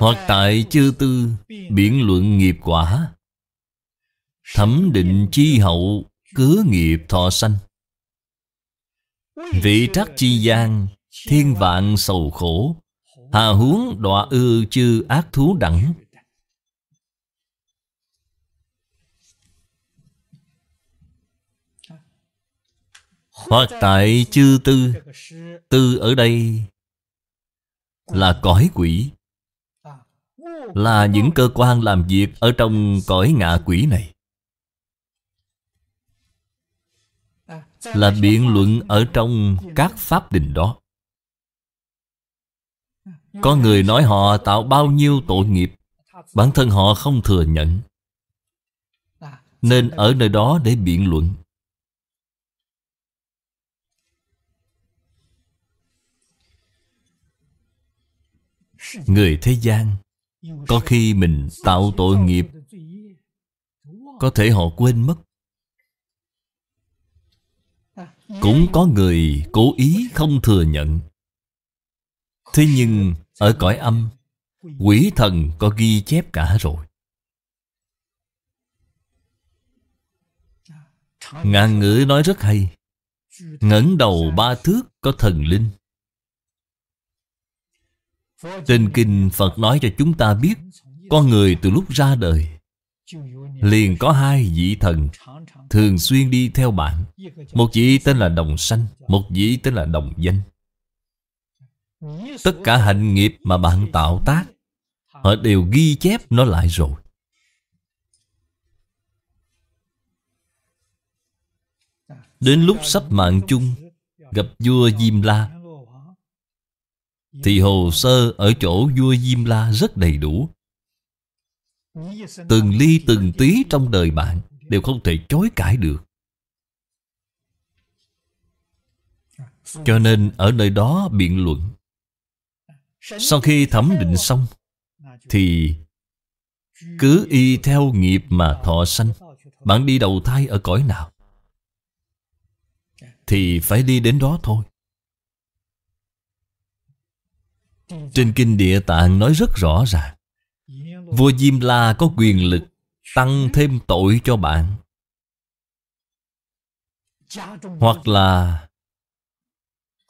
Hoặc tại chư tư Biện luận nghiệp quả Thẩm định chi hậu Cứ nghiệp thọ sanh Vị trắc chi gian Thiên vạn sầu khổ Hà huống đọa ư chư ác thú đẳng Hoặc tại chư tư Tư ở đây Là cõi quỷ là những cơ quan làm việc ở trong cõi ngạ quỷ này Là biện luận ở trong các pháp đình đó Có người nói họ tạo bao nhiêu tội nghiệp Bản thân họ không thừa nhận Nên ở nơi đó để biện luận Người thế gian có khi mình tạo tội nghiệp Có thể họ quên mất Cũng có người cố ý không thừa nhận Thế nhưng ở cõi âm Quỷ thần có ghi chép cả rồi Ngàn ngữ nói rất hay Ngẩng đầu ba thước có thần linh trên kinh Phật nói cho chúng ta biết Con người từ lúc ra đời Liền có hai vị thần Thường xuyên đi theo bạn Một vị tên là Đồng Sanh Một vị tên là Đồng Danh Tất cả hạnh nghiệp mà bạn tạo tác Họ đều ghi chép nó lại rồi Đến lúc sắp mạng chung Gặp vua Diêm La thì hồ sơ ở chỗ vua Diêm La rất đầy đủ. Từng ly từng tí trong đời bạn đều không thể chối cãi được. Cho nên ở nơi đó biện luận. Sau khi thẩm định xong, thì cứ y theo nghiệp mà thọ sanh. Bạn đi đầu thai ở cõi nào? Thì phải đi đến đó thôi. Trên kinh địa tạng nói rất rõ ràng Vua Diêm La có quyền lực Tăng thêm tội cho bạn Hoặc là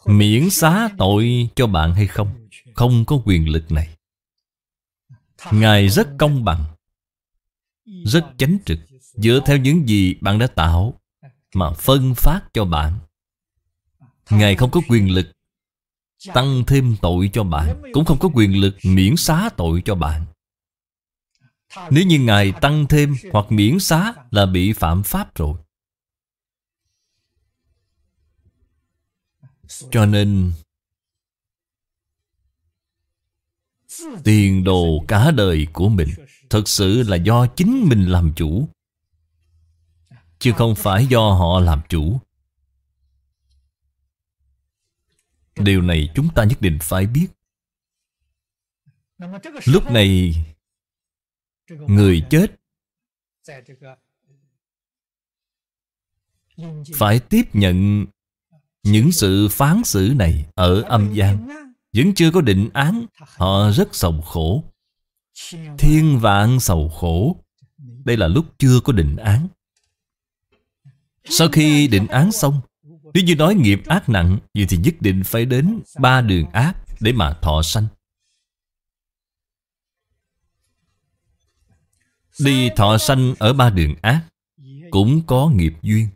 Miễn xá tội cho bạn hay không Không có quyền lực này Ngài rất công bằng Rất chánh trực Dựa theo những gì bạn đã tạo Mà phân phát cho bạn Ngài không có quyền lực Tăng thêm tội cho bạn Cũng không có quyền lực miễn xá tội cho bạn Nếu như Ngài tăng thêm hoặc miễn xá là bị phạm pháp rồi Cho nên Tiền đồ cả đời của mình Thật sự là do chính mình làm chủ Chứ không phải do họ làm chủ Điều này chúng ta nhất định phải biết Lúc này Người chết Phải tiếp nhận Những sự phán xử này Ở âm gian Vẫn chưa có định án Họ rất sầu khổ Thiên vạn sầu khổ Đây là lúc chưa có định án Sau khi định án xong nếu như nói nghiệp ác nặng Vậy thì nhất định phải đến ba đường ác Để mà thọ sanh Đi thọ sanh ở ba đường ác Cũng có nghiệp duyên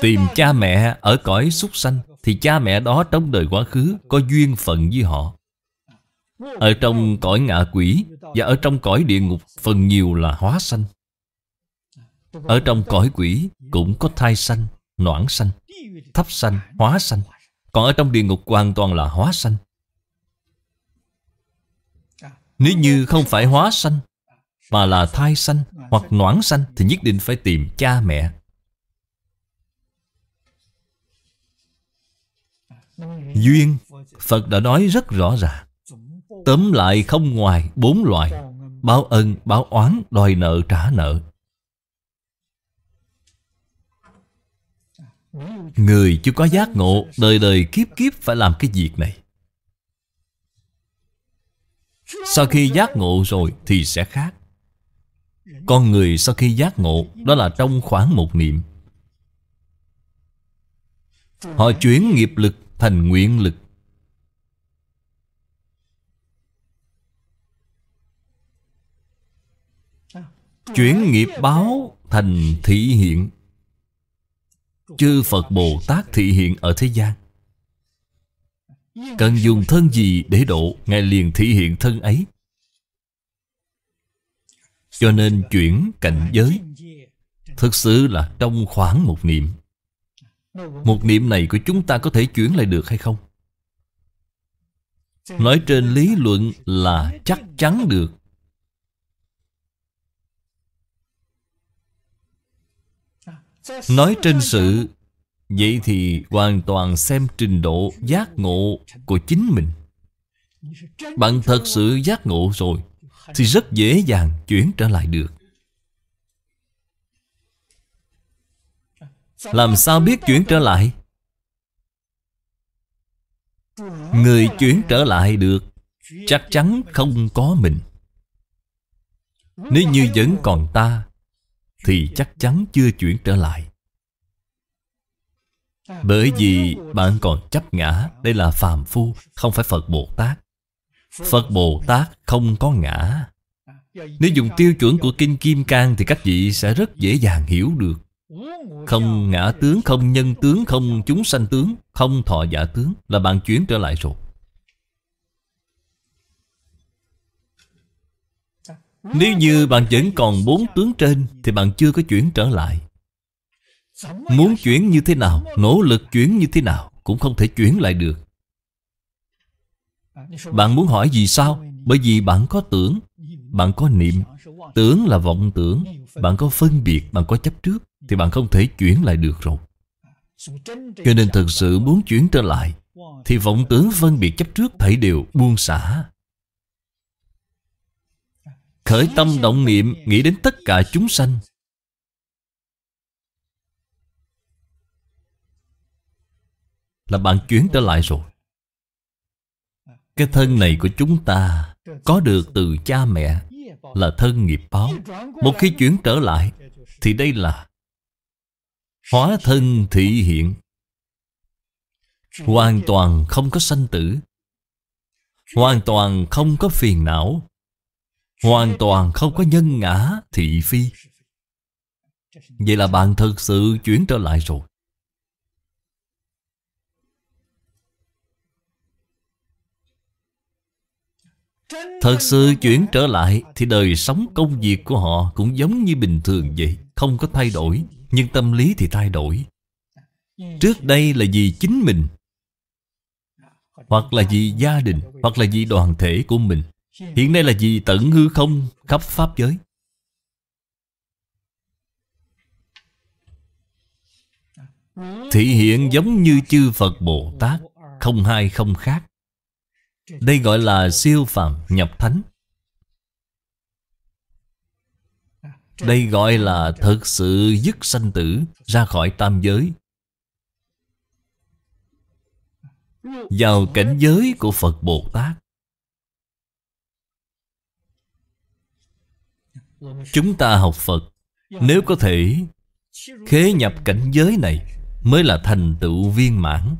Tìm cha mẹ ở cõi súc sanh Thì cha mẹ đó trong đời quá khứ Có duyên phận với họ Ở trong cõi ngạ quỷ Và ở trong cõi địa ngục Phần nhiều là hóa sanh ở trong cõi quỷ cũng có thai sanh, noãn sanh, thấp sanh, hóa sanh Còn ở trong địa ngục hoàn toàn là hóa sanh Nếu như không phải hóa sanh Mà là thai sanh hoặc noãn sanh Thì nhất định phải tìm cha mẹ Duyên Phật đã nói rất rõ ràng Tóm lại không ngoài bốn loại Báo ân, báo oán, đòi nợ, trả nợ Người chưa có giác ngộ Đời đời kiếp kiếp phải làm cái việc này Sau khi giác ngộ rồi thì sẽ khác Con người sau khi giác ngộ Đó là trong khoảng một niệm Họ chuyển nghiệp lực thành nguyện lực Chuyển nghiệp báo thành thị hiện chư Phật Bồ Tát thị hiện ở thế gian Cần dùng thân gì để độ Ngài liền thị hiện thân ấy Cho nên chuyển cảnh giới Thực sự là trong khoảng một niệm Một niệm này của chúng ta có thể chuyển lại được hay không? Nói trên lý luận là chắc chắn được Nói trên sự Vậy thì hoàn toàn xem trình độ giác ngộ của chính mình Bạn thật sự giác ngộ rồi Thì rất dễ dàng chuyển trở lại được Làm sao biết chuyển trở lại Người chuyển trở lại được Chắc chắn không có mình Nếu như vẫn còn ta thì chắc chắn chưa chuyển trở lại bởi vì bạn còn chấp ngã Đây là phàm phu Không phải Phật Bồ Tát Phật Bồ Tát không có ngã Nếu dùng tiêu chuẩn của Kinh Kim Cang Thì các vị sẽ rất dễ dàng hiểu được Không ngã tướng Không nhân tướng Không chúng sanh tướng Không thọ giả tướng Là bạn chuyển trở lại rồi Nếu như bạn vẫn còn bốn tướng trên Thì bạn chưa có chuyển trở lại Muốn chuyển như thế nào Nỗ lực chuyển như thế nào Cũng không thể chuyển lại được Bạn muốn hỏi vì sao Bởi vì bạn có tưởng Bạn có niệm Tưởng là vọng tưởng Bạn có phân biệt Bạn có chấp trước Thì bạn không thể chuyển lại được rồi Cho nên thực sự muốn chuyển trở lại Thì vọng tưởng phân biệt chấp trước thảy đều buông xả Khởi tâm động niệm nghĩ đến tất cả chúng sanh Là bạn chuyển trở lại rồi Cái thân này của chúng ta Có được từ cha mẹ Là thân nghiệp báo Một khi chuyển trở lại Thì đây là Hóa thân thị hiện Hoàn toàn không có sanh tử Hoàn toàn không có phiền não Hoàn toàn không có nhân ngã thị phi Vậy là bạn thật sự chuyển trở lại rồi Thật sự chuyển trở lại Thì đời sống công việc của họ Cũng giống như bình thường vậy Không có thay đổi Nhưng tâm lý thì thay đổi Trước đây là vì chính mình Hoặc là vì gia đình Hoặc là vì đoàn thể của mình Hiện nay là gì tận hư không khắp Pháp giới Thị hiện giống như chư Phật Bồ Tát Không hai không khác Đây gọi là siêu phàm nhập thánh Đây gọi là thực sự dứt sanh tử Ra khỏi tam giới Vào cảnh giới của Phật Bồ Tát Chúng ta học Phật Nếu có thể khế nhập cảnh giới này Mới là thành tựu viên mãn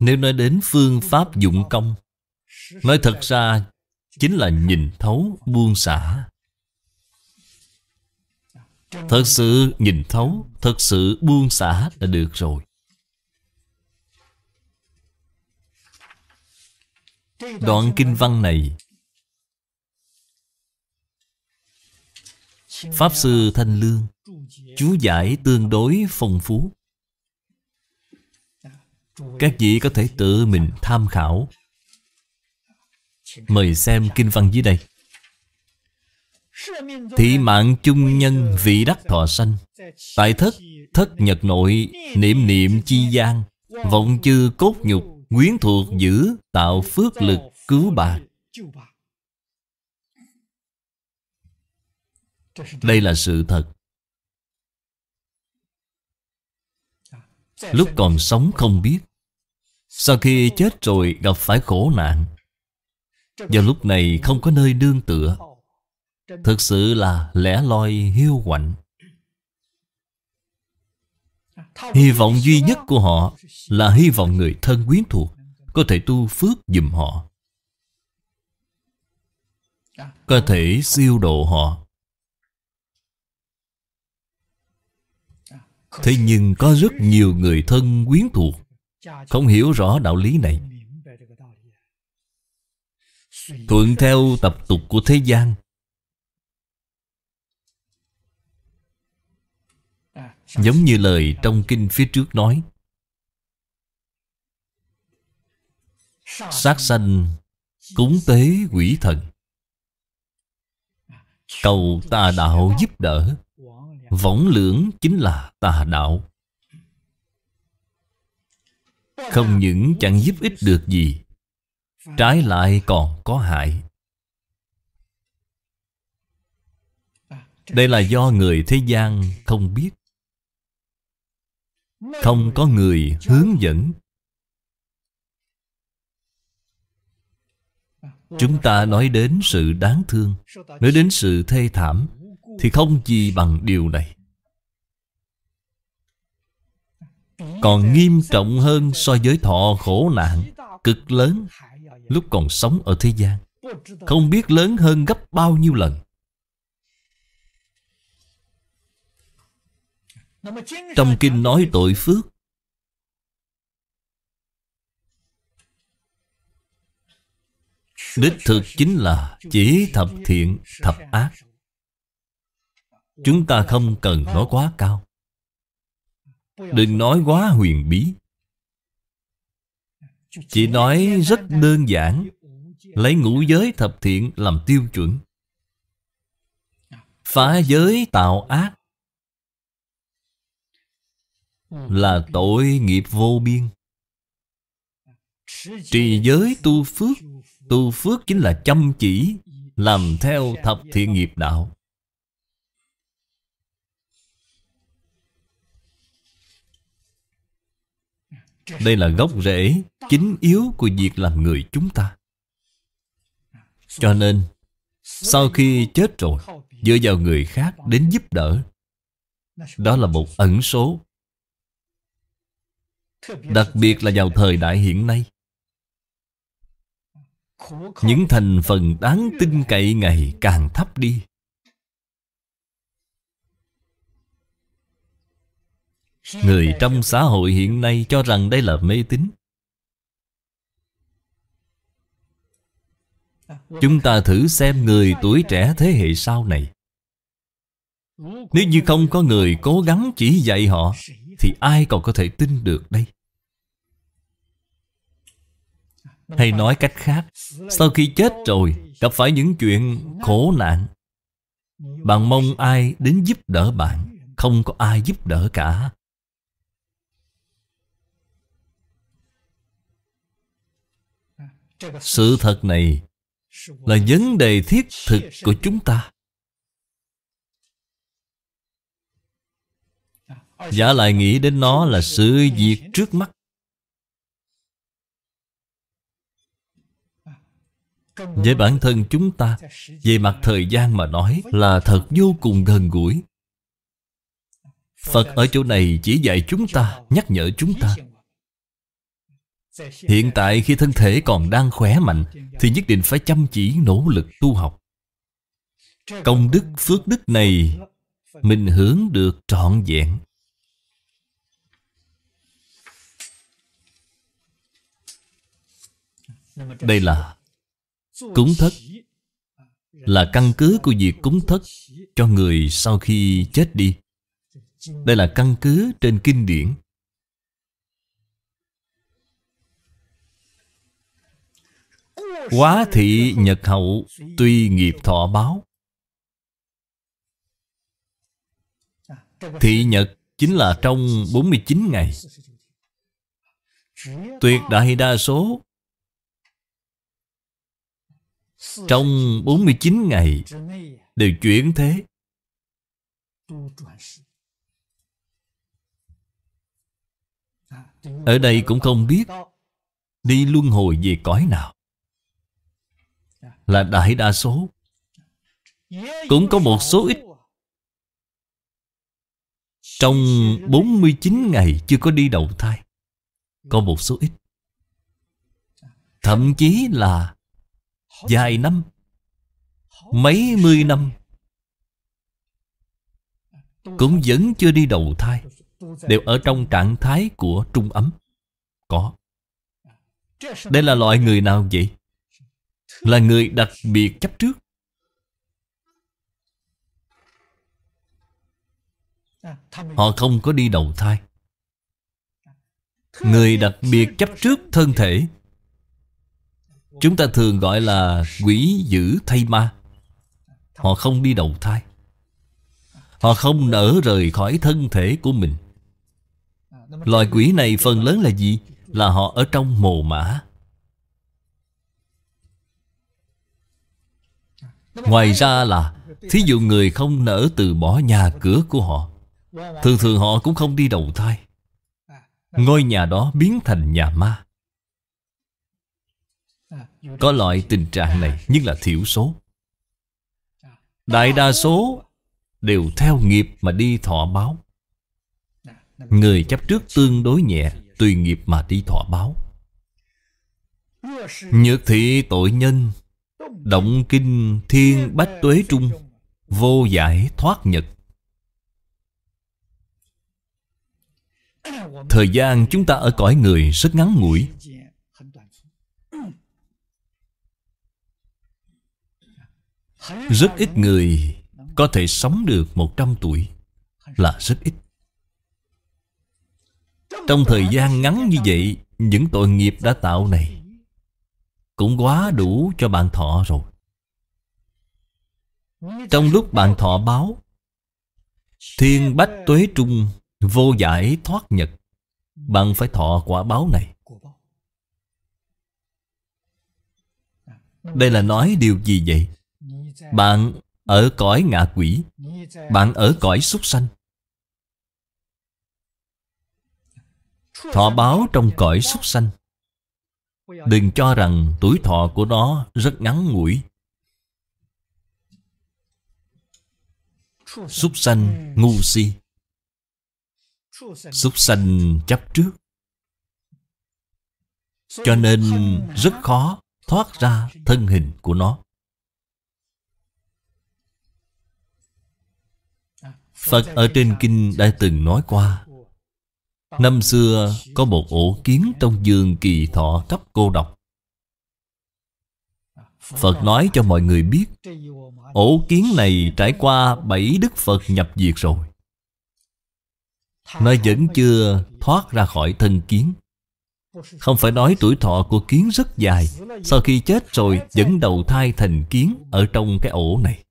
Nếu nói đến phương pháp dụng công Nói thật ra Chính là nhìn thấu buông xả Thật sự nhìn thấu Thật sự buông xả là được rồi Đoạn kinh văn này Pháp Sư Thanh Lương Chú giải tương đối phong phú Các vị có thể tự mình tham khảo Mời xem kinh văn dưới đây Thị mạng chung nhân vị đắc thọ sanh Tại thất, thất nhật nội Niệm niệm chi gian Vọng chư cốt nhục Quyến thuộc giữ tạo phước lực cứu bà Đây là sự thật dạ, Lúc còn sống không biết Sau khi chết rồi gặp phải khổ nạn Do lúc này không có nơi đương tựa Thực sự là lẻ loi hiu quạnh Hy vọng duy nhất của họ là hy vọng người thân quyến thuộc có thể tu phước giùm họ. Có thể siêu độ họ. Thế nhưng có rất nhiều người thân quyến thuộc không hiểu rõ đạo lý này. Thuận theo tập tục của thế gian Giống như lời trong kinh phía trước nói Sát sanh Cúng tế quỷ thần Cầu tà đạo giúp đỡ Võng lưỡng chính là tà đạo Không những chẳng giúp ích được gì Trái lại còn có hại Đây là do người thế gian không biết không có người hướng dẫn chúng ta nói đến sự đáng thương nói đến sự thê thảm thì không gì bằng điều này còn nghiêm trọng hơn so với thọ khổ nạn cực lớn lúc còn sống ở thế gian không biết lớn hơn gấp bao nhiêu lần Trong kinh nói tội phước Đích thực chính là chỉ thập thiện thập ác Chúng ta không cần nói quá cao Đừng nói quá huyền bí Chỉ nói rất đơn giản Lấy ngũ giới thập thiện làm tiêu chuẩn Phá giới tạo ác là tội nghiệp vô biên Trì giới tu phước Tu phước chính là chăm chỉ Làm theo thập thiện nghiệp đạo Đây là gốc rễ Chính yếu của việc làm người chúng ta Cho nên Sau khi chết rồi Dựa vào người khác đến giúp đỡ Đó là một ẩn số Đặc biệt là vào thời đại hiện nay Những thành phần đáng tin cậy ngày càng thấp đi Người trong xã hội hiện nay cho rằng đây là mê tín Chúng ta thử xem người tuổi trẻ thế hệ sau này Nếu như không có người cố gắng chỉ dạy họ thì ai còn có thể tin được đây? Hay nói cách khác, sau khi chết rồi, gặp phải những chuyện khổ nạn, bạn mong ai đến giúp đỡ bạn, không có ai giúp đỡ cả. Sự thật này là vấn đề thiết thực của chúng ta. Giả lại nghĩ đến nó là sự việc trước mắt Với bản thân chúng ta Về mặt thời gian mà nói Là thật vô cùng gần gũi Phật ở chỗ này chỉ dạy chúng ta Nhắc nhở chúng ta Hiện tại khi thân thể còn đang khỏe mạnh Thì nhất định phải chăm chỉ nỗ lực tu học Công đức phước đức này Mình hướng được trọn vẹn Đây là cúng thất Là căn cứ của việc cúng thất cho người sau khi chết đi Đây là căn cứ trên kinh điển Quá thị nhật hậu Tuy nghiệp thọ báo Thị nhật chính là trong 49 ngày Tuyệt đại đa số trong 49 ngày Đều chuyển thế Ở đây cũng không biết Đi luân hồi về cõi nào Là đại đa số Cũng có một số ít Trong 49 ngày chưa có đi đầu thai Có một số ít Thậm chí là dài năm Mấy mươi năm Cũng vẫn chưa đi đầu thai Đều ở trong trạng thái của trung ấm Có Đây là loại người nào vậy? Là người đặc biệt chấp trước Họ không có đi đầu thai Người đặc biệt chấp trước thân thể Chúng ta thường gọi là quỷ dữ thay ma Họ không đi đầu thai Họ không nở rời khỏi thân thể của mình Loài quỷ này phần lớn là gì? Là họ ở trong mồ mã Ngoài ra là Thí dụ người không nở từ bỏ nhà cửa của họ Thường thường họ cũng không đi đầu thai Ngôi nhà đó biến thành nhà ma có loại tình trạng này nhưng là thiểu số Đại đa số đều theo nghiệp mà đi thọ báo Người chấp trước tương đối nhẹ Tùy nghiệp mà đi thọ báo Nhược thị tội nhân Động kinh thiên bách tuế trung Vô giải thoát nhật Thời gian chúng ta ở cõi người rất ngắn ngủi Rất ít người có thể sống được 100 tuổi là rất ít. Trong thời gian ngắn như vậy, những tội nghiệp đã tạo này cũng quá đủ cho bạn thọ rồi. Trong lúc bạn thọ báo, thiên bách tuế trung vô giải thoát nhật, bạn phải thọ quả báo này. Đây là nói điều gì vậy? Bạn ở cõi ngạ quỷ Bạn ở cõi súc sanh Thọ báo trong cõi súc sanh Đừng cho rằng tuổi thọ của nó rất ngắn ngủi Súc sanh ngu si Súc sanh chấp trước Cho nên rất khó thoát ra thân hình của nó Phật ở trên kinh đã từng nói qua Năm xưa có một ổ kiến trong giường kỳ thọ cấp cô độc Phật nói cho mọi người biết Ổ kiến này trải qua bảy đức Phật nhập diệt rồi Nó vẫn chưa thoát ra khỏi thân kiến Không phải nói tuổi thọ của kiến rất dài Sau khi chết rồi vẫn đầu thai thành kiến Ở trong cái ổ này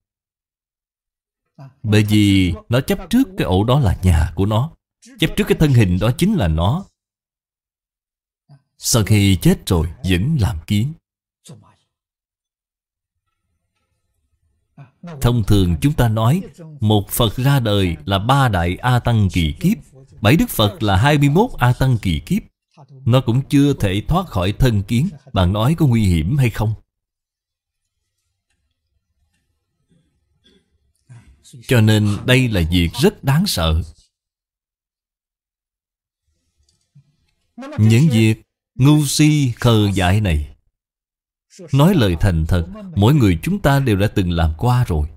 bởi vì nó chấp trước cái ổ đó là nhà của nó Chấp trước cái thân hình đó chính là nó Sau khi chết rồi vẫn làm kiến Thông thường chúng ta nói Một Phật ra đời là ba đại A Tăng kỳ kiếp Bảy Đức Phật là 21 A Tăng kỳ kiếp Nó cũng chưa thể thoát khỏi thân kiến Bạn nói có nguy hiểm hay không? Cho nên đây là việc rất đáng sợ Những việc ngu si khờ dại này Nói lời thành thật Mỗi người chúng ta đều đã từng làm qua rồi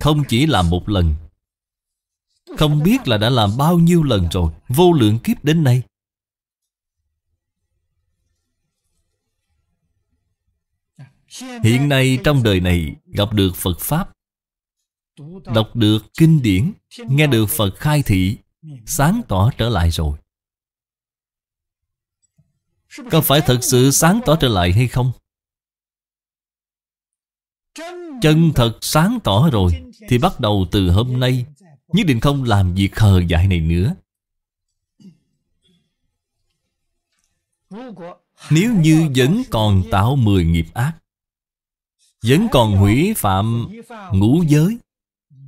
Không chỉ làm một lần Không biết là đã làm bao nhiêu lần rồi Vô lượng kiếp đến nay Hiện nay trong đời này Gặp được Phật Pháp đọc được kinh điển nghe được phật khai thị sáng tỏ trở lại rồi có phải thật sự sáng tỏ trở lại hay không chân thật sáng tỏ rồi thì bắt đầu từ hôm nay nhất định không làm việc khờ dại này nữa nếu như vẫn còn tạo mười nghiệp ác vẫn còn hủy phạm ngũ giới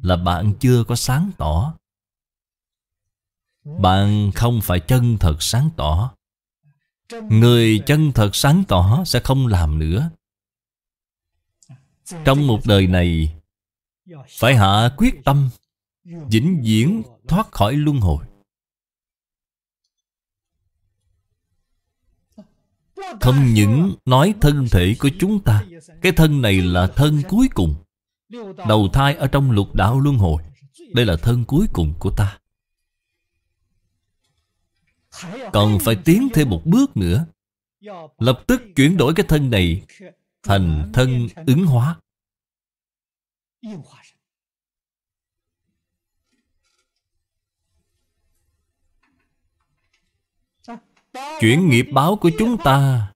là bạn chưa có sáng tỏ bạn không phải chân thật sáng tỏ người chân thật sáng tỏ sẽ không làm nữa trong một đời này phải hạ quyết tâm vĩnh viễn thoát khỏi luân hồi không những nói thân thể của chúng ta cái thân này là thân cuối cùng Đầu thai ở trong lục đạo luân hồi Đây là thân cuối cùng của ta Còn phải tiến thêm một bước nữa Lập tức chuyển đổi cái thân này Thành thân ứng hóa Chuyển nghiệp báo của chúng ta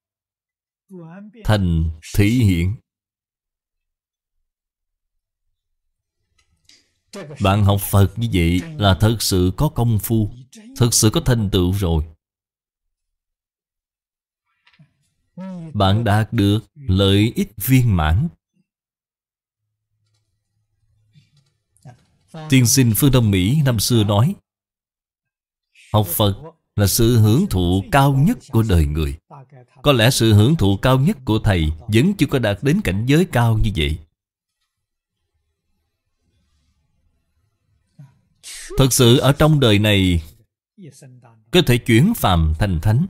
Thành thị hiện Bạn học Phật như vậy là thật sự có công phu Thật sự có thành tựu rồi Bạn đạt được lợi ích viên mãn Tiên sinh Phương Đông Mỹ năm xưa nói Học Phật là sự hưởng thụ cao nhất của đời người Có lẽ sự hưởng thụ cao nhất của Thầy Vẫn chưa có đạt đến cảnh giới cao như vậy Thực sự ở trong đời này Có thể chuyển phàm thành thánh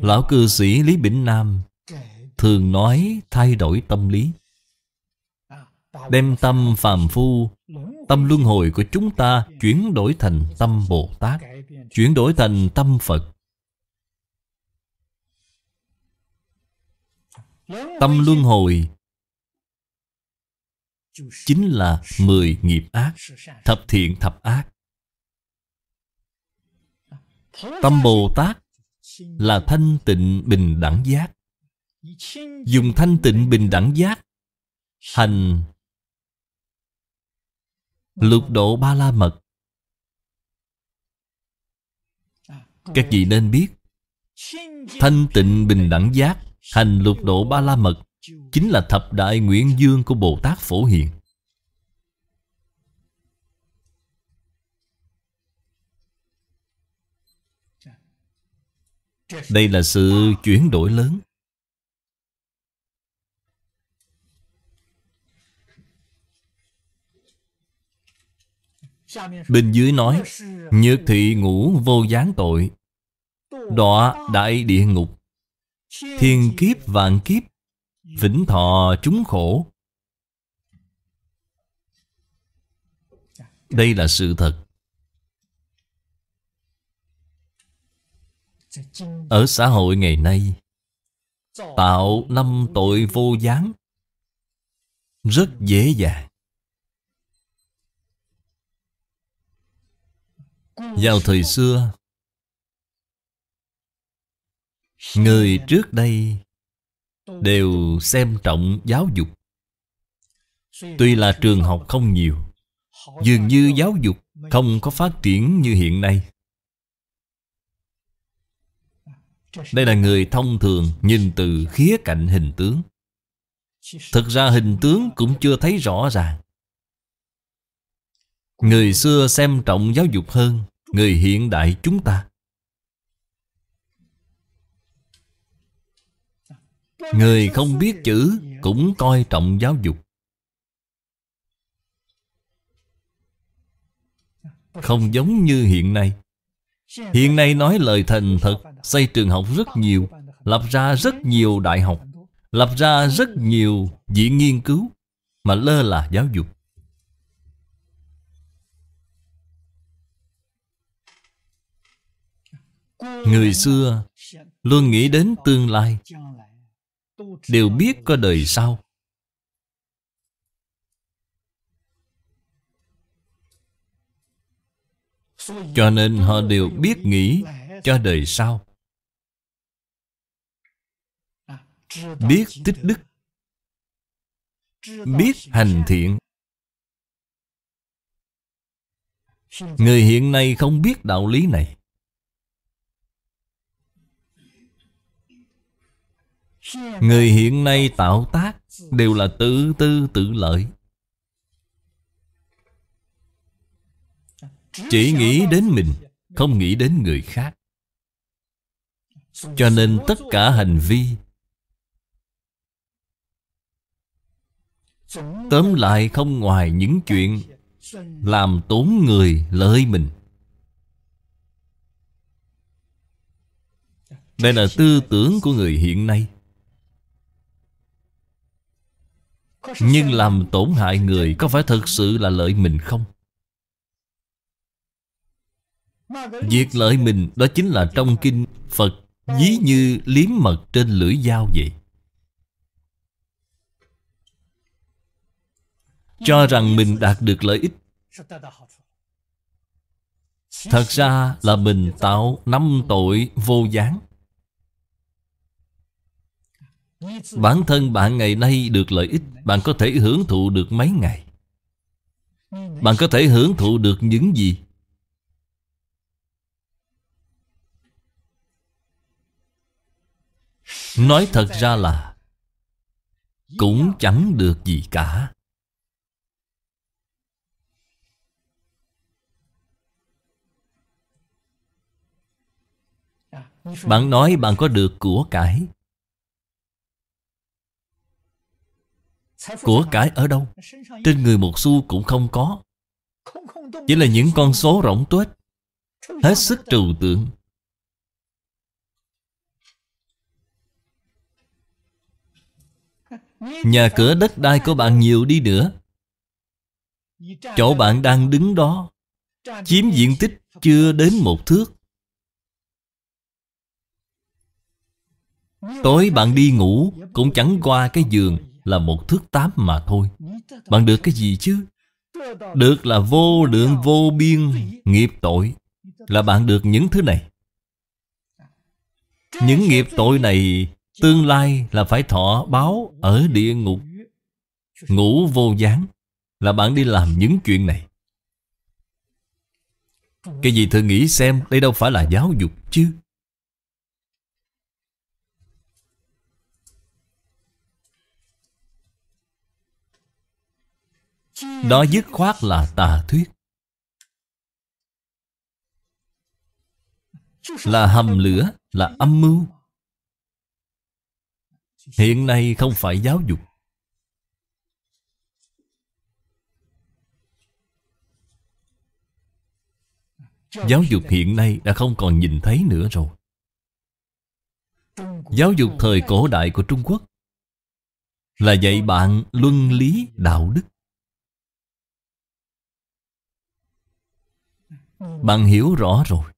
Lão cư sĩ Lý Bỉnh Nam Thường nói thay đổi tâm lý Đem tâm phàm phu Tâm luân hồi của chúng ta Chuyển đổi thành tâm Bồ Tát Chuyển đổi thành tâm Phật Tâm luân hồi chính là mười nghiệp ác thập thiện thập ác tâm bồ tát là thanh tịnh bình đẳng giác dùng thanh tịnh bình đẳng giác hành lục độ ba la mật các vị nên biết thanh tịnh bình đẳng giác hành lục độ ba la mật chính là thập đại nguyện dương của Bồ Tát Phổ Hiền. Đây là sự chuyển đổi lớn. Bên dưới nói Nhược thị ngũ vô gián tội Đọa đại địa ngục Thiên kiếp vạn kiếp vĩnh thọ chúng khổ. Đây là sự thật. Ở xã hội ngày nay, tạo năm tội vô gián rất dễ dàng. Vào thời xưa, người trước đây đều xem trọng giáo dục tuy là trường học không nhiều dường như giáo dục không có phát triển như hiện nay đây là người thông thường nhìn từ khía cạnh hình tướng thực ra hình tướng cũng chưa thấy rõ ràng người xưa xem trọng giáo dục hơn người hiện đại chúng ta Người không biết chữ cũng coi trọng giáo dục Không giống như hiện nay Hiện nay nói lời thành thật Xây trường học rất nhiều Lập ra rất nhiều đại học Lập ra rất nhiều viện nghiên cứu Mà lơ là giáo dục Người xưa luôn nghĩ đến tương lai đều biết có đời sau cho nên họ đều biết nghĩ cho đời sau biết tích đức biết hành thiện người hiện nay không biết đạo lý này Người hiện nay tạo tác đều là tự tư tự lợi Chỉ nghĩ đến mình, không nghĩ đến người khác Cho nên tất cả hành vi Tóm lại không ngoài những chuyện Làm tốn người lợi mình Đây là tư tưởng của người hiện nay Nhưng làm tổn hại người có phải thật sự là lợi mình không? Việc lợi mình đó chính là trong kinh Phật Dí như liếm mật trên lưỡi dao vậy Cho rằng mình đạt được lợi ích Thật ra là mình tạo năm tội vô gián Bản thân bạn ngày nay được lợi ích Bạn có thể hưởng thụ được mấy ngày Bạn có thể hưởng thụ được những gì Nói thật ra là Cũng chẳng được gì cả Bạn nói bạn có được của cải Của cải ở đâu Trên người một xu cũng không có Chỉ là những con số rỗng tuếch Hết sức trừu tượng Nhà cửa đất đai của bạn nhiều đi nữa Chỗ bạn đang đứng đó Chiếm diện tích chưa đến một thước Tối bạn đi ngủ Cũng chẳng qua cái giường là một thước tám mà thôi Bạn được cái gì chứ? Được là vô lượng vô biên nghiệp tội Là bạn được những thứ này Những nghiệp tội này Tương lai là phải thọ báo ở địa ngục Ngủ vô gián Là bạn đi làm những chuyện này Cái gì thử nghĩ xem Đây đâu phải là giáo dục chứ Đó dứt khoát là tà thuyết Là hầm lửa, là âm mưu Hiện nay không phải giáo dục Giáo dục hiện nay đã không còn nhìn thấy nữa rồi Giáo dục thời cổ đại của Trung Quốc Là dạy bạn luân lý đạo đức Bạn hiểu rõ rồi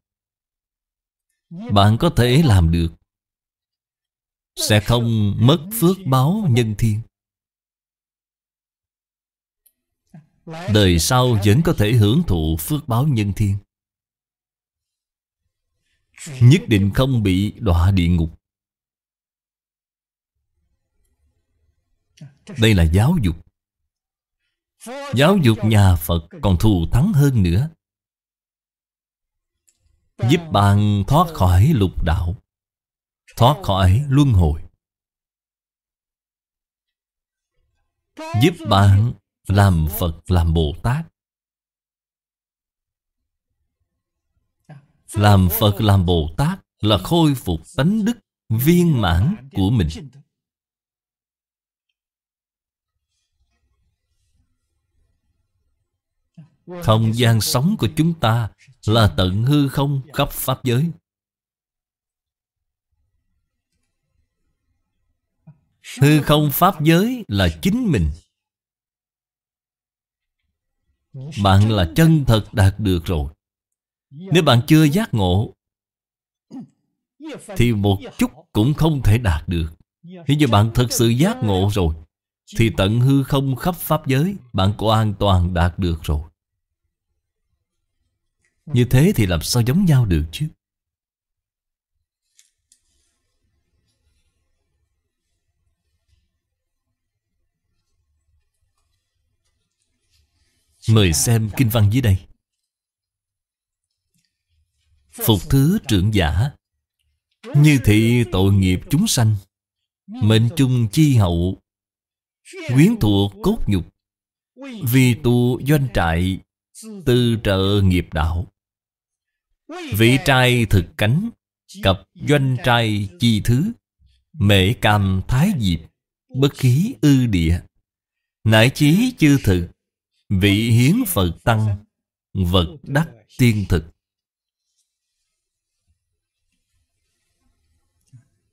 Bạn có thể làm được Sẽ không mất phước báo nhân thiên Đời sau vẫn có thể hưởng thụ phước báo nhân thiên Nhất định không bị đọa địa ngục Đây là giáo dục Giáo dục nhà Phật còn thù thắng hơn nữa Giúp bạn thoát khỏi lục đạo Thoát khỏi luân hồi Giúp bạn làm Phật làm Bồ Tát Làm Phật làm Bồ Tát là khôi phục tánh đức viên mãn của mình Không gian sống của chúng ta là tận hư không khắp Pháp giới. Hư không Pháp giới là chính mình. Bạn là chân thật đạt được rồi. Nếu bạn chưa giác ngộ, thì một chút cũng không thể đạt được. Nếu như bạn thật sự giác ngộ rồi, thì tận hư không khắp pháp giới Bạn có an toàn đạt được rồi Như thế thì làm sao giống nhau được chứ Mời xem kinh văn dưới đây Phục thứ trưởng giả Như thị tội nghiệp chúng sanh Mệnh chung chi hậu Quyến thuộc cốt nhục Vì tu doanh trại Tư trợ nghiệp đạo Vị trai thực cánh cập doanh trai chi thứ Mễ cam thái diệp Bất khí ư địa Nải chí chư thực Vị hiến Phật tăng Vật đắc tiên thực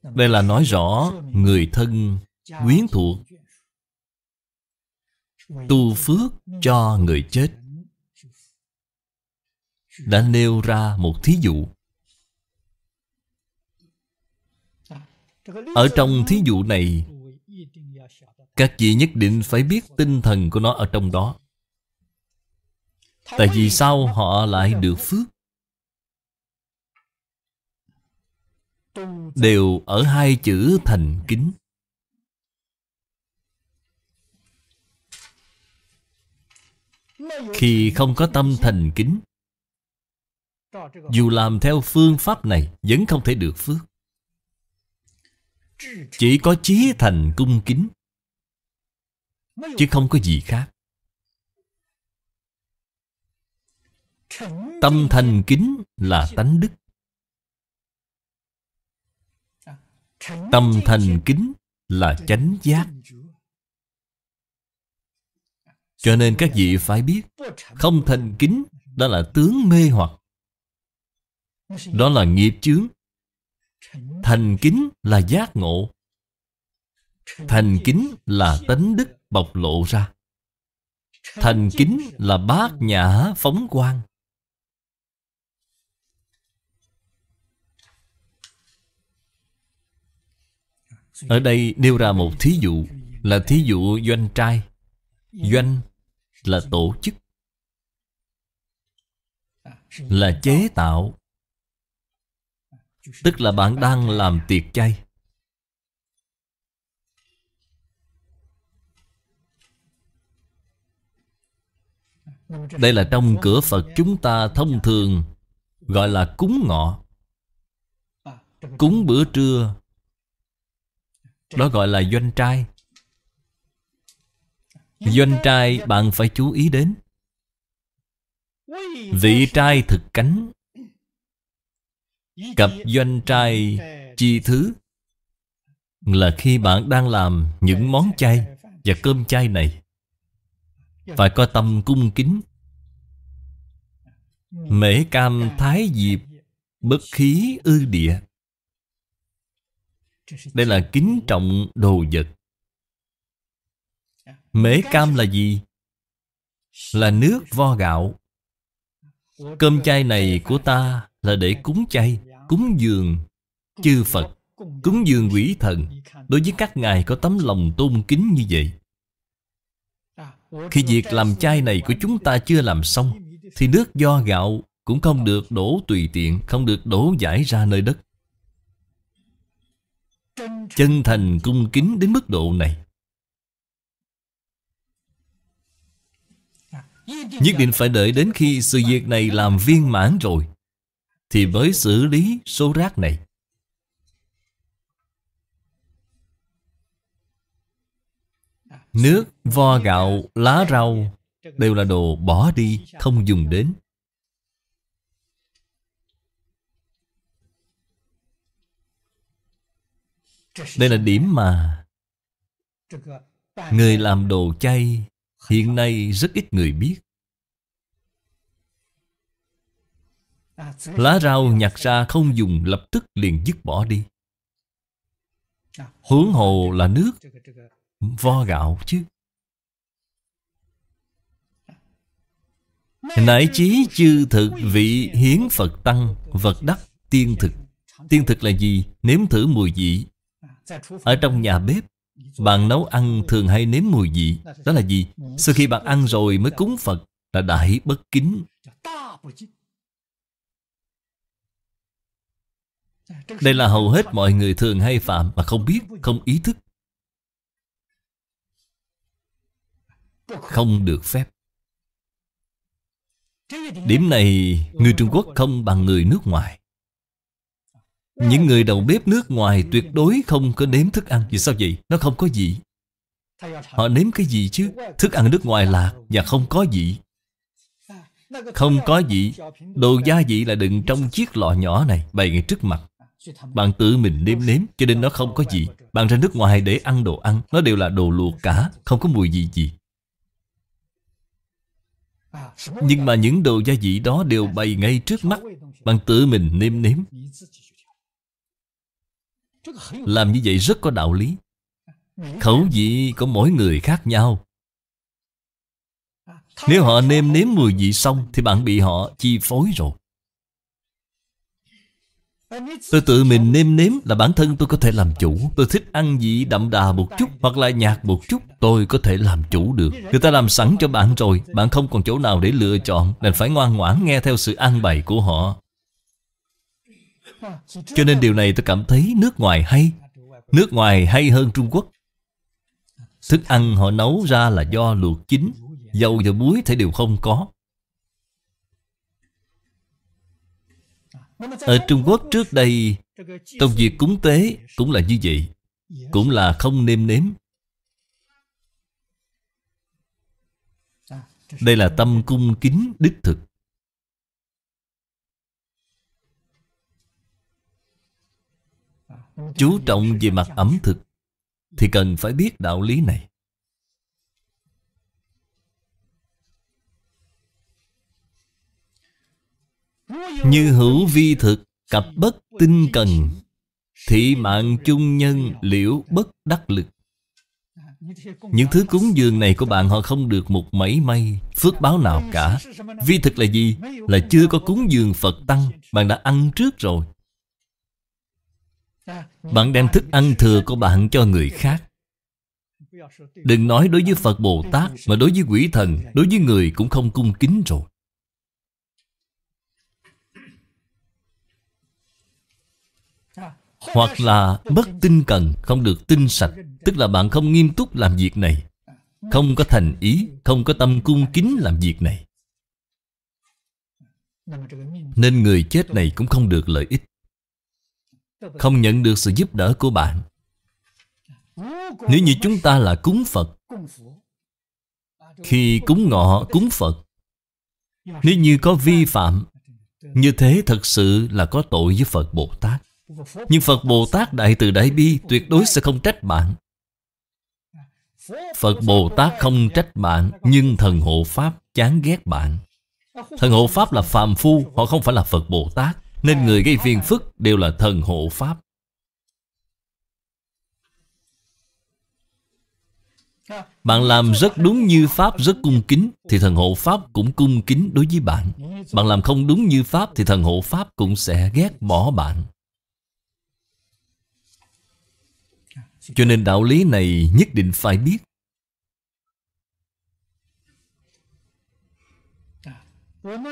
Đây là nói rõ Người thân quyến thuộc tu phước cho người chết đã nêu ra một thí dụ ở trong thí dụ này các vị nhất định phải biết tinh thần của nó ở trong đó tại vì sao họ lại được phước đều ở hai chữ thành kính Khi không có tâm thành kính Dù làm theo phương pháp này Vẫn không thể được phước Chỉ có chí thành cung kính Chứ không có gì khác Tâm thành kính là tánh đức Tâm thành kính là chánh giác cho nên các vị phải biết Không thành kính Đó là tướng mê hoặc Đó là nghiệp chướng Thành kính là giác ngộ Thành kính là tánh đức bộc lộ ra Thành kính là bát nhã phóng quang Ở đây nêu ra một thí dụ Là thí dụ doanh trai Doanh là tổ chức là chế tạo tức là bạn đang làm tiệc chay đây là trong cửa phật chúng ta thông thường gọi là cúng ngọ cúng bữa trưa đó gọi là doanh trai Doanh trai bạn phải chú ý đến Vị trai thực cánh Cặp doanh trai chi thứ Là khi bạn đang làm những món chay Và cơm chay này Phải có tâm cung kính Mễ cam thái diệp Bất khí ư địa Đây là kính trọng đồ vật Mễ cam là gì? Là nước vo gạo Cơm chay này của ta là để cúng chay Cúng dường chư Phật Cúng dường quỷ thần Đối với các ngài có tấm lòng tôn kính như vậy Khi việc làm chay này của chúng ta chưa làm xong Thì nước do gạo cũng không được đổ tùy tiện Không được đổ giải ra nơi đất Chân thành cung kính đến mức độ này Nhất định phải đợi đến khi sự việc này làm viên mãn rồi Thì mới xử lý số rác này Nước, vo gạo, lá rau Đều là đồ bỏ đi, không dùng đến Đây là điểm mà Người làm đồ chay hiện nay rất ít người biết. Lá rau nhặt ra không dùng lập tức liền dứt bỏ đi. Huống hồ là nước, vo gạo chứ. nãy chí chư thực vị hiến Phật tăng, vật đắc tiên thực. Tiên thực là gì? Nếm thử mùi vị. Ở trong nhà bếp bạn nấu ăn thường hay nếm mùi vị Đó là gì? Sau khi bạn ăn rồi mới cúng Phật Là đại bất kính Đây là hầu hết mọi người thường hay phạm Mà không biết, không ý thức Không được phép Điểm này người Trung Quốc không bằng người nước ngoài những người đầu bếp nước ngoài tuyệt đối không có nếm thức ăn Vì sao vậy? Nó không có vị Họ nếm cái gì chứ? Thức ăn nước ngoài lạc, và không có vị Không có vị Đồ gia vị là đựng trong chiếc lọ nhỏ này Bày ngay trước mặt Bạn tự mình nếm nếm cho nên nó không có vị Bạn ra nước ngoài để ăn đồ ăn Nó đều là đồ luộc cả Không có mùi gì gì Nhưng mà những đồ gia vị đó đều bày ngay trước mắt Bạn tự mình nêm nếm làm như vậy rất có đạo lý Khẩu vị của mỗi người khác nhau Nếu họ nêm nếm mùi vị xong Thì bạn bị họ chi phối rồi Tôi tự mình nêm nếm là bản thân tôi có thể làm chủ Tôi thích ăn vị đậm đà một chút Hoặc là nhạt một chút Tôi có thể làm chủ được Người ta làm sẵn cho bạn rồi Bạn không còn chỗ nào để lựa chọn Nên phải ngoan ngoãn nghe theo sự an bày của họ cho nên điều này tôi cảm thấy nước ngoài hay Nước ngoài hay hơn Trung Quốc Thức ăn họ nấu ra là do luộc chín Dầu và muối thì đều không có Ở Trung Quốc trước đây Trong việc cúng tế cũng là như vậy Cũng là không nêm nếm Đây là tâm cung kính đích thực chú trọng về mặt ẩm thực thì cần phải biết đạo lý này Như hữu vi thực Cặp bất tinh cần Thị mạng chung nhân liễu bất đắc lực Những thứ cúng dường này của bạn Họ không được một mảy may Phước báo nào cả Vi thực là gì? Là chưa có cúng dường Phật Tăng Bạn đã ăn trước rồi bạn đem thức ăn thừa của bạn cho người khác Đừng nói đối với Phật Bồ Tát Mà đối với quỷ thần Đối với người cũng không cung kính rồi Hoặc là bất tinh cần Không được tinh sạch Tức là bạn không nghiêm túc làm việc này Không có thành ý Không có tâm cung kính làm việc này Nên người chết này cũng không được lợi ích không nhận được sự giúp đỡ của bạn Nếu như chúng ta là cúng Phật Khi cúng ngọ, cúng Phật Nếu như có vi phạm Như thế thật sự là có tội với Phật Bồ Tát Nhưng Phật Bồ Tát Đại Từ Đại Bi Tuyệt đối sẽ không trách bạn Phật Bồ Tát không trách bạn Nhưng thần hộ Pháp chán ghét bạn Thần hộ Pháp là phàm phu Họ không phải là Phật Bồ Tát nên người gây phiền phức đều là thần hộ Pháp Bạn làm rất đúng như Pháp rất cung kính Thì thần hộ Pháp cũng cung kính đối với bạn Bạn làm không đúng như Pháp Thì thần hộ Pháp cũng sẽ ghét bỏ bạn Cho nên đạo lý này nhất định phải biết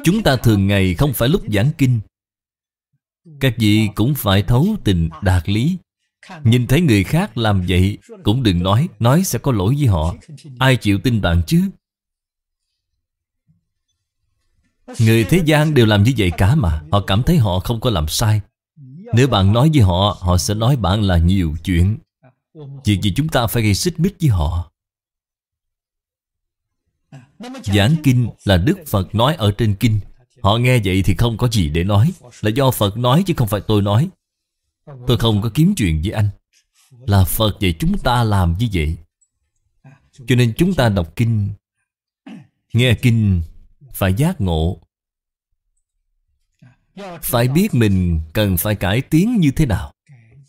Chúng ta thường ngày không phải lúc giảng kinh các vị cũng phải thấu tình đạt lý Nhìn thấy người khác làm vậy Cũng đừng nói Nói sẽ có lỗi với họ Ai chịu tin bạn chứ Người thế gian đều làm như vậy cả mà Họ cảm thấy họ không có làm sai Nếu bạn nói với họ Họ sẽ nói bạn là nhiều chuyện Việc gì chúng ta phải gây xích mích với họ Giảng kinh là Đức Phật nói ở trên kinh Họ nghe vậy thì không có gì để nói Là do Phật nói chứ không phải tôi nói Tôi không có kiếm chuyện với anh Là Phật vậy chúng ta làm như vậy Cho nên chúng ta đọc kinh Nghe kinh Phải giác ngộ Phải biết mình cần phải cải tiến như thế nào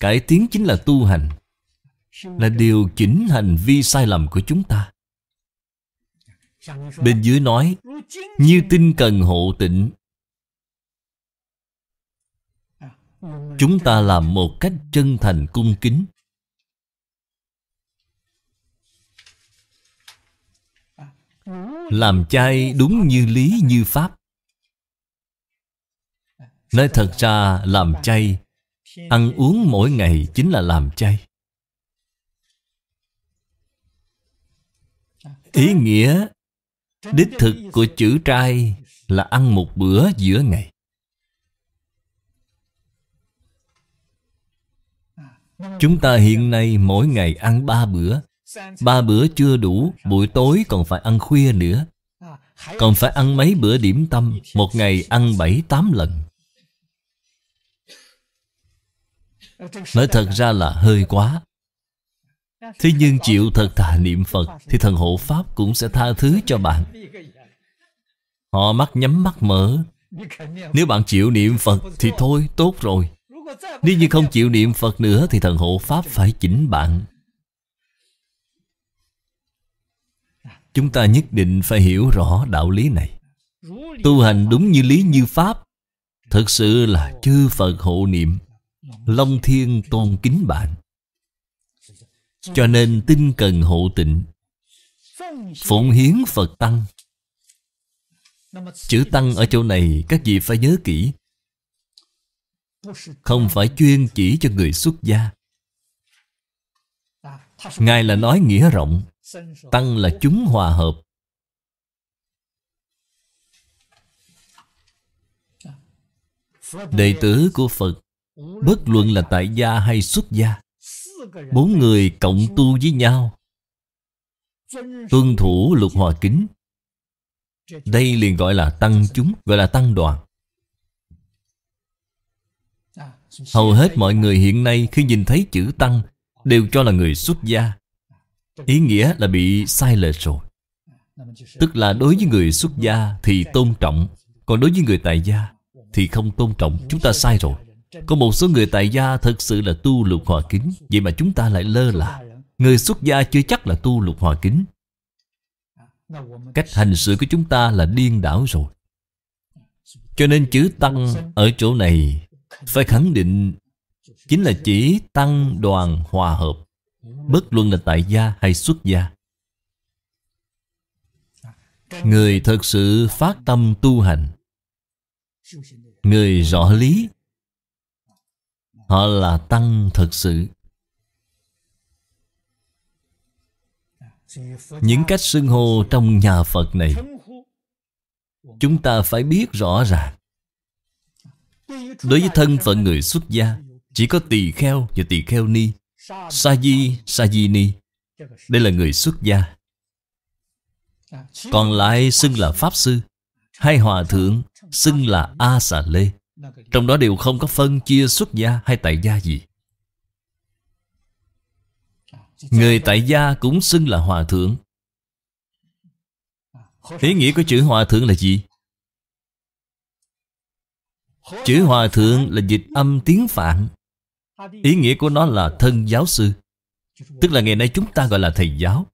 Cải tiến chính là tu hành Là điều chỉnh hành vi sai lầm của chúng ta Bên dưới nói Như tinh cần hộ tịnh à, Chúng ta làm một cách chân thành cung kính à, Làm à, chay đúng như lý như pháp Nói thật ra làm chay Ăn uống mỗi ngày chính là làm chay Ý nghĩa Đích thực của chữ trai là ăn một bữa giữa ngày. Chúng ta hiện nay mỗi ngày ăn ba bữa. Ba bữa chưa đủ, buổi tối còn phải ăn khuya nữa. Còn phải ăn mấy bữa điểm tâm, một ngày ăn bảy tám lần. Nói thật ra là hơi quá Thế nhưng chịu thật thà niệm Phật Thì thần hộ Pháp cũng sẽ tha thứ cho bạn Họ mắt nhắm mắt mở Nếu bạn chịu niệm Phật thì thôi tốt rồi Nếu như không chịu niệm Phật nữa Thì thần hộ Pháp phải chỉnh bạn Chúng ta nhất định phải hiểu rõ đạo lý này Tu hành đúng như lý như Pháp Thật sự là chư Phật hộ niệm Long thiên tôn kính bạn cho nên tinh cần hộ tịnh Phụng hiến Phật Tăng Chữ Tăng ở chỗ này các vị phải nhớ kỹ Không phải chuyên chỉ cho người xuất gia Ngài là nói nghĩa rộng Tăng là chúng hòa hợp Đệ tử của Phật Bất luận là tại gia hay xuất gia Bốn người cộng tu với nhau Tuân thủ lục hòa kính Đây liền gọi là tăng chúng Gọi là tăng đoàn Hầu hết mọi người hiện nay Khi nhìn thấy chữ tăng Đều cho là người xuất gia Ý nghĩa là bị sai lệch rồi Tức là đối với người xuất gia Thì tôn trọng Còn đối với người tại gia Thì không tôn trọng Chúng ta sai rồi có một số người tại gia thật sự là tu lục hòa kính Vậy mà chúng ta lại lơ là Người xuất gia chưa chắc là tu lục hòa kính Cách hành sự của chúng ta là điên đảo rồi Cho nên chữ tăng ở chỗ này Phải khẳng định Chính là chỉ tăng đoàn hòa hợp Bất luận là tại gia hay xuất gia Người thật sự phát tâm tu hành Người rõ lý Họ là Tăng thực sự. Những cách xưng hô trong nhà Phật này Chúng ta phải biết rõ ràng Đối với thân phận người xuất gia Chỉ có tỳ kheo và tỳ kheo ni Sa di, sa di ni Đây là người xuất gia Còn lại xưng là Pháp Sư hay Hòa Thượng xưng là A Xà Lê trong đó đều không có phân chia xuất gia hay tại gia gì Người tại gia cũng xưng là hòa thượng Ý nghĩa của chữ hòa thượng là gì? Chữ hòa thượng là dịch âm tiếng Phạn Ý nghĩa của nó là thân giáo sư Tức là ngày nay chúng ta gọi là thầy giáo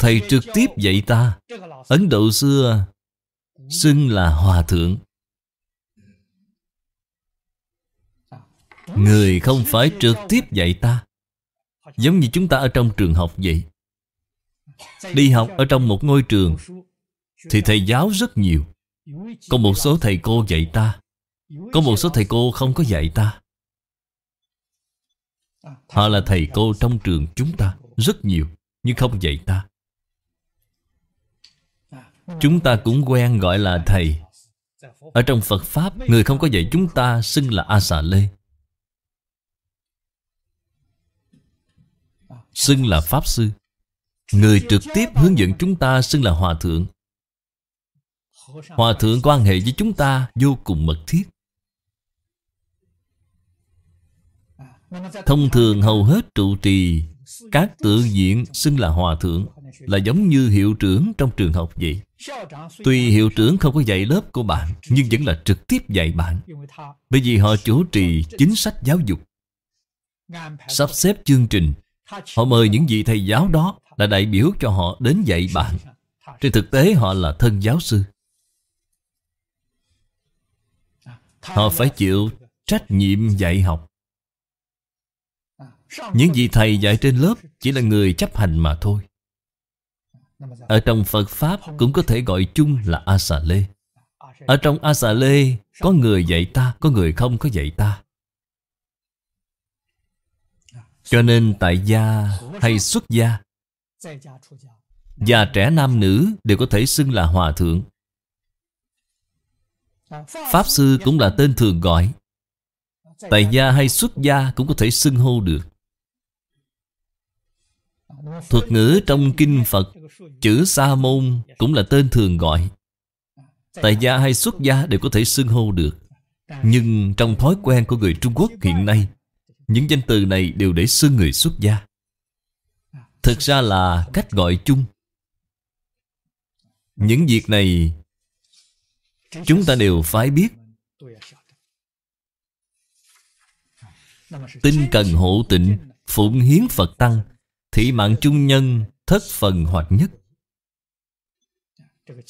Thầy trực tiếp dạy ta Ấn Độ xưa Xưng là hòa thượng Người không phải trực tiếp dạy ta Giống như chúng ta ở trong trường học vậy Đi học ở trong một ngôi trường Thì thầy giáo rất nhiều Có một số thầy cô dạy ta Có một số thầy cô không có dạy ta Họ là thầy cô trong trường chúng ta Rất nhiều Nhưng không dạy ta Chúng ta cũng quen gọi là thầy Ở trong Phật Pháp Người không có dạy chúng ta xưng là A Xà Lê xưng là Pháp Sư Người trực tiếp hướng dẫn chúng ta xưng là Hòa Thượng Hòa Thượng quan hệ với chúng ta vô cùng mật thiết Thông thường hầu hết trụ trì Các tự diện xưng là Hòa Thượng Là giống như hiệu trưởng trong trường học vậy Tuy hiệu trưởng không có dạy lớp của bạn Nhưng vẫn là trực tiếp dạy bạn Bởi vì họ chủ trì chính sách giáo dục Sắp xếp chương trình Họ mời những vị thầy giáo đó là đại biểu cho họ đến dạy bạn. Trên thực tế họ là thân giáo sư. Họ phải chịu trách nhiệm dạy học. Những vị thầy dạy trên lớp chỉ là người chấp hành mà thôi. Ở trong Phật Pháp cũng có thể gọi chung là A Xà Lê. Ở trong A Xà Lê có người dạy ta, có người không có dạy ta. Cho nên tại gia hay xuất gia Già trẻ nam nữ đều có thể xưng là hòa thượng Pháp sư cũng là tên thường gọi Tại gia hay xuất gia cũng có thể xưng hô được Thuật ngữ trong kinh Phật Chữ Sa Môn cũng là tên thường gọi Tại gia hay xuất gia đều có thể xưng hô được Nhưng trong thói quen của người Trung Quốc hiện nay những danh từ này đều để xưng người xuất gia Thực ra là cách gọi chung Những việc này Chúng ta đều phải biết Tinh cần hộ tịnh Phụng hiến Phật Tăng Thị mạng chung nhân Thất phần hoạt nhất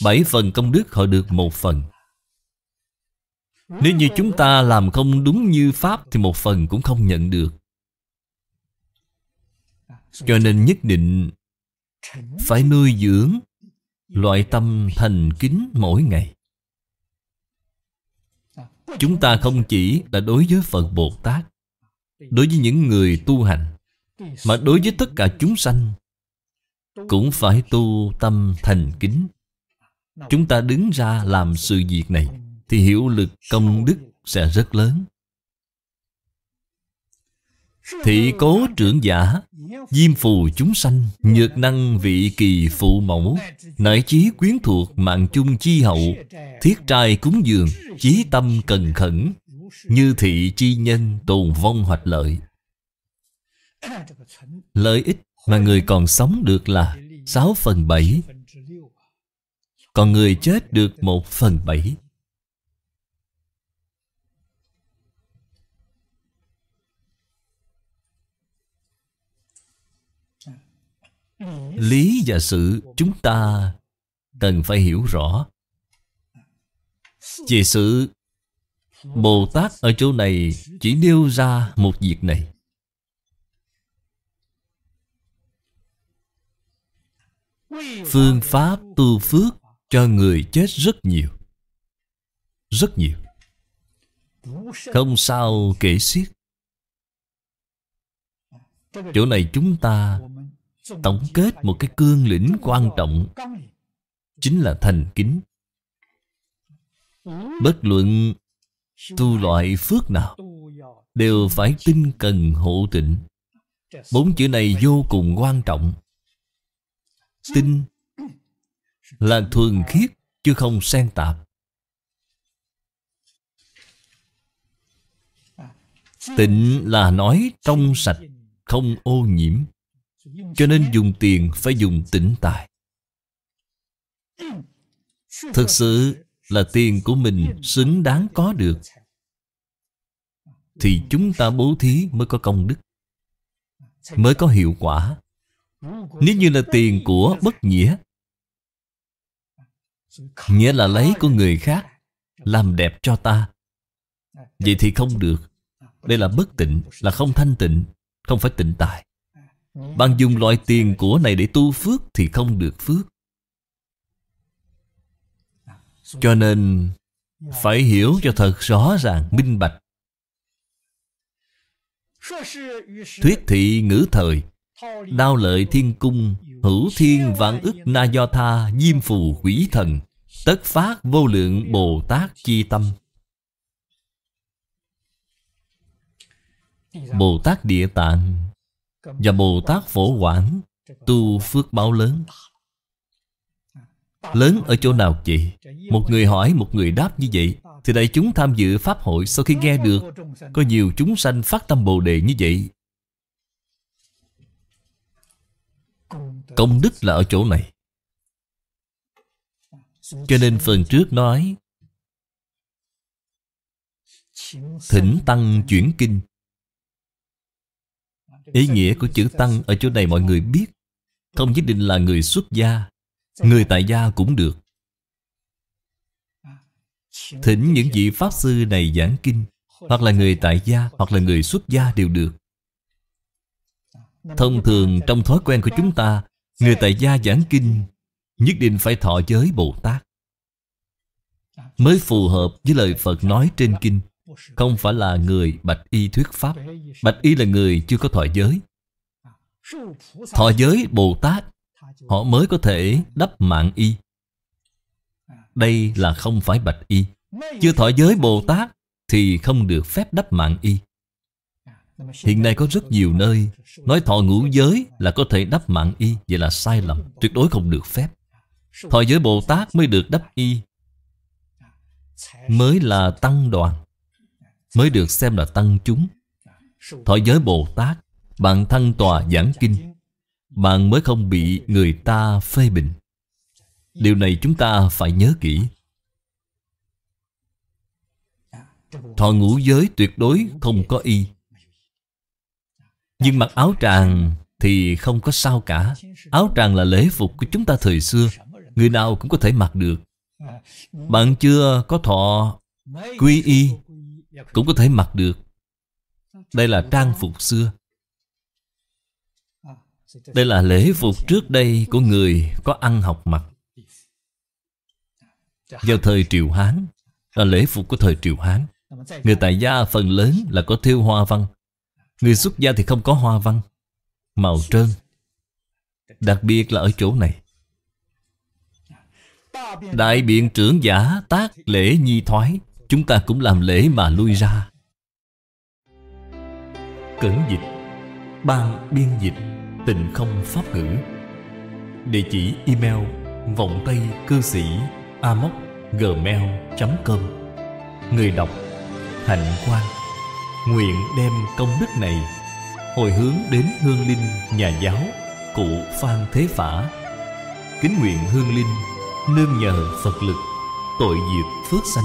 Bảy phần công đức họ được một phần nếu như chúng ta làm không đúng như Pháp Thì một phần cũng không nhận được Cho nên nhất định Phải nuôi dưỡng Loại tâm thành kính mỗi ngày Chúng ta không chỉ là đối với Phật Bồ Tát Đối với những người tu hành Mà đối với tất cả chúng sanh Cũng phải tu tâm thành kính Chúng ta đứng ra làm sự việc này thì hiệu lực công đức sẽ rất lớn Thị cố trưởng giả Diêm phù chúng sanh Nhược năng vị kỳ phụ mẫu Nại chí quyến thuộc mạng chung chi hậu Thiết trai cúng dường Chí tâm cần khẩn Như thị chi nhân tồn vong hoạch lợi Lợi ích mà người còn sống được là 6 phần 7 Còn người chết được 1 phần 7 lý và sự chúng ta cần phải hiểu rõ về sự bồ tát ở chỗ này chỉ nêu ra một việc này phương pháp tu phước cho người chết rất nhiều rất nhiều không sao kể xiết chỗ này chúng ta tổng kết một cái cương lĩnh quan trọng chính là thành kính bất luận tu loại phước nào đều phải tinh cần hộ tịnh bốn chữ này vô cùng quan trọng tinh là thuần khiết chứ không xen tạp tịnh là nói trong sạch không ô nhiễm cho nên dùng tiền phải dùng tỉnh tài Thực sự là tiền của mình xứng đáng có được Thì chúng ta bố thí mới có công đức Mới có hiệu quả Nếu như là tiền của bất nghĩa Nghĩa là lấy của người khác Làm đẹp cho ta Vậy thì không được Đây là bất tịnh Là không thanh tịnh Không phải tịnh tài bạn dùng loại tiền của này để tu phước Thì không được phước Cho nên Phải hiểu cho thật rõ ràng Minh bạch Thuyết thị ngữ thời Đao lợi thiên cung Hữu thiên vạn ức na do tha Diêm phù quỷ thần Tất phát vô lượng Bồ Tát chi tâm Bồ Tát Địa Tạng và Bồ Tát Phổ Quảng Tu phước báo lớn Lớn ở chỗ nào chị? Một người hỏi, một người đáp như vậy Thì đại chúng tham dự Pháp hội Sau khi nghe được Có nhiều chúng sanh phát tâm Bồ Đề như vậy Công đức là ở chỗ này Cho nên phần trước nói Thỉnh Tăng chuyển kinh Ý nghĩa của chữ Tăng ở chỗ này mọi người biết Không nhất định là người xuất gia Người tại gia cũng được Thỉnh những vị Pháp Sư này giảng kinh Hoặc là người tại gia Hoặc là người xuất gia đều được Thông thường trong thói quen của chúng ta Người tại gia giảng kinh Nhất định phải thọ giới Bồ Tát Mới phù hợp với lời Phật nói trên kinh không phải là người bạch y thuyết pháp bạch y là người chưa có thọ giới thọ giới bồ tát họ mới có thể đắp mạng y đây là không phải bạch y chưa thọ giới bồ tát thì không được phép đắp mạng y hiện nay có rất nhiều nơi nói thọ ngũ giới là có thể đắp mạng y vậy là sai lầm tuyệt đối không được phép thọ giới bồ tát mới được đắp y mới là tăng đoàn mới được xem là tăng chúng thọ giới bồ tát bạn thân tòa giảng kinh bạn mới không bị người ta phê bình điều này chúng ta phải nhớ kỹ thọ ngũ giới tuyệt đối không có y nhưng mặc áo tràng thì không có sao cả Áo tràng là lễ phục của chúng ta thời xưa Người nào cũng có thể mặc được Bạn chưa có thọ quy y cũng có thể mặc được đây là trang phục xưa đây là lễ phục trước đây của người có ăn học mặc vào thời triều hán là lễ phục của thời triều hán người tại gia phần lớn là có thêu hoa văn người xuất gia thì không có hoa văn màu trơn đặc biệt là ở chỗ này đại biện trưởng giả tác lễ nhi thoái Chúng ta cũng làm lễ mà lui ra Cẩn dịch Ban biên dịch Tình không pháp ngữ Địa chỉ email Vọng Tây cư sĩ amoc gmail.com Người đọc Hạnh quan Nguyện đem công đức này Hồi hướng đến hương linh nhà giáo Cụ Phan Thế Phả Kính nguyện hương linh Nương nhờ Phật lực Tội diệt phước sanh